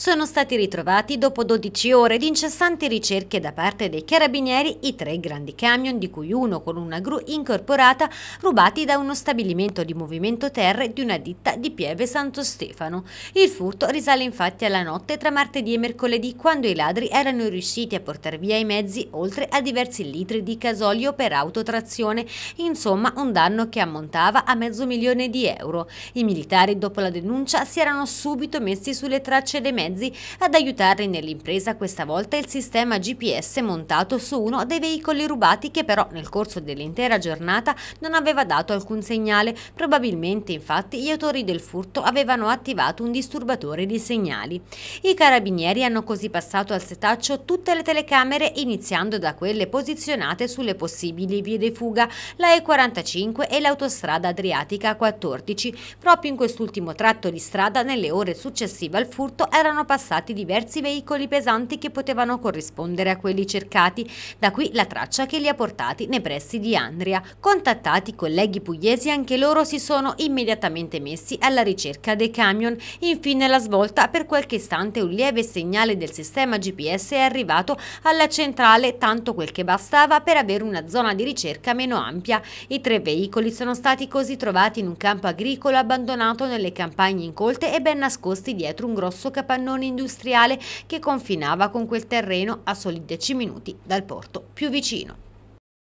sono stati ritrovati dopo 12 ore di incessanti ricerche da parte dei carabinieri i tre grandi camion, di cui uno con una gru incorporata, rubati da uno stabilimento di movimento terre di una ditta di Pieve Santo Stefano. Il furto risale infatti alla notte tra martedì e mercoledì, quando i ladri erano riusciti a portare via i mezzi oltre a diversi litri di gasolio per autotrazione, insomma un danno che ammontava a mezzo milione di euro. I militari, dopo la denuncia, si erano subito messi sulle tracce dei mezzi mezzi. Ad aiutarli nell'impresa questa volta il sistema GPS montato su uno dei veicoli rubati che però nel corso dell'intera giornata non aveva dato alcun segnale. Probabilmente infatti gli autori del furto avevano attivato un disturbatore di segnali. I carabinieri hanno così passato al setaccio tutte le telecamere iniziando da quelle posizionate sulle possibili vie di fuga, la E45 e l'autostrada Adriatica 14. Proprio in quest'ultimo tratto di strada nelle ore successive al furto erano erano passati diversi veicoli pesanti che potevano corrispondere a quelli cercati, da qui la traccia che li ha portati nei pressi di Andria. Contattati i colleghi pugliesi anche loro si sono immediatamente messi alla ricerca dei camion. Infine la svolta per qualche istante un lieve segnale del sistema GPS è arrivato alla centrale tanto quel che bastava per avere una zona di ricerca meno ampia. I tre veicoli sono stati così trovati in un campo agricolo abbandonato nelle campagne incolte e ben nascosti dietro un grosso capannone non industriale che confinava con quel terreno a soli 10 minuti dal porto più vicino.